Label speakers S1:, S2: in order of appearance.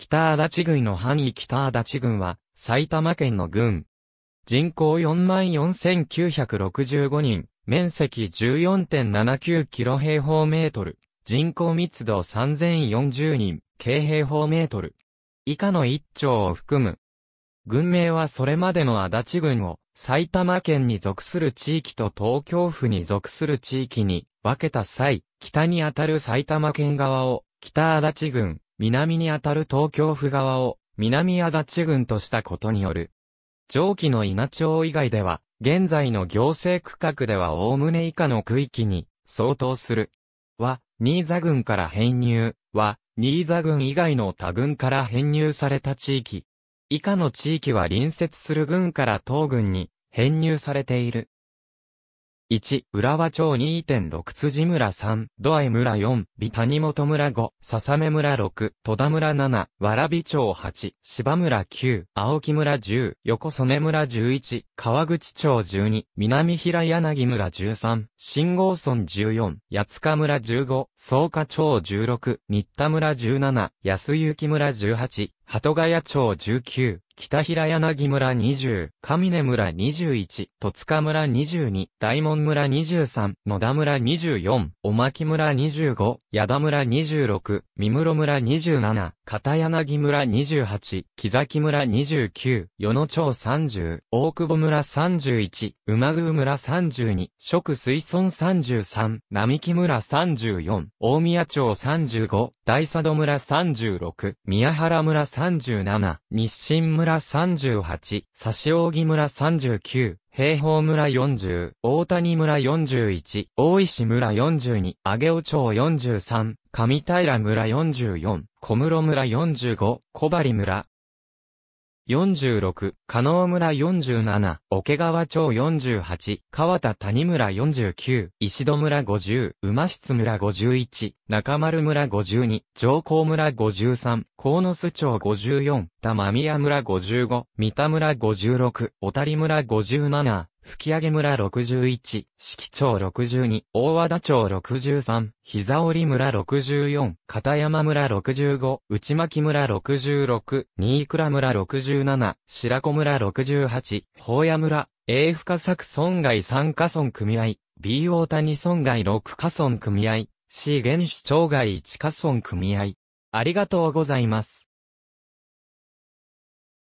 S1: 北足立郡の範囲北足立郡は、埼玉県の郡。人口44,965人、面積14.79キロ平方メートル、人口密度3040人、京平方メートル。以下の一丁を含む。郡名はそれまでの足立郡を、埼玉県に属する地域と東京府に属する地域に分けた際、北にあたる埼玉県側を北足立郡、南にあたる東京府側を南足立郡としたことによる。上記の稲町以外では、現在の行政区画ではおおむね以下の区域に相当する。は、新座郡から編入、は、新座郡以外の他郡から編入された地域。以下の地域は隣接する郡から東郡に編入されている。1、浦和町2.6辻村3、土合村4、美谷本村5、笹目村6、戸田村7、蕨町8、芝村9、青木村10、横曽根村11、川口町12、南平柳村13、新郷村14、八塚村15、草加町16、新田村17、安行村18、鳩ヶ谷町19、北平柳村20、上根村21、戸塚村22、大門村23、野田村24、小牧村25、矢田村26、三室村27、片柳村28、木崎村29、与野町30、大久保村31、馬宮村32、食水村33、並木村34、大宮町35、大佐戸村36、宮原村37、日清村38、差扇村39、平方村40、大谷村41、大石村42、上尾町43、上平村44、小室村45、小針村、46、加納村47、桶川町48、川田谷村49、石戸村50、馬室村51、中丸村52、上皇村53、野須町54、玉宮村55、三田村56、小谷村57、吹上村61、季町62、大和田町63、膝折村64、片山村65、内巻村66、新倉村67、白子村68、宝屋村、英深作村外3カ村組合、B 大谷村外6カ村組合、C 原始町外1カ村組合。ありがとうございます。